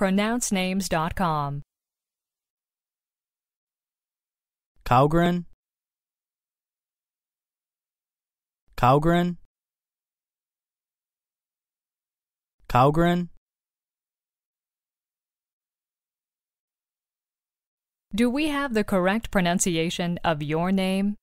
pronouncenames.com. Kaugren Kaugren Kaugren Do we have the correct pronunciation of your name?